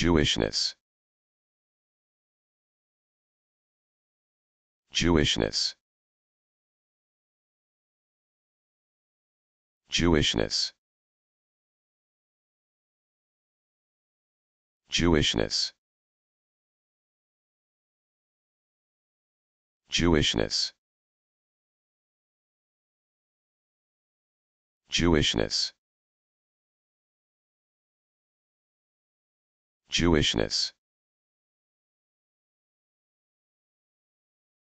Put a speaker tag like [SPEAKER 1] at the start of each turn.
[SPEAKER 1] Jewishness Jewishness Jewishness Jewishness Jewishness Jewishness Jewishness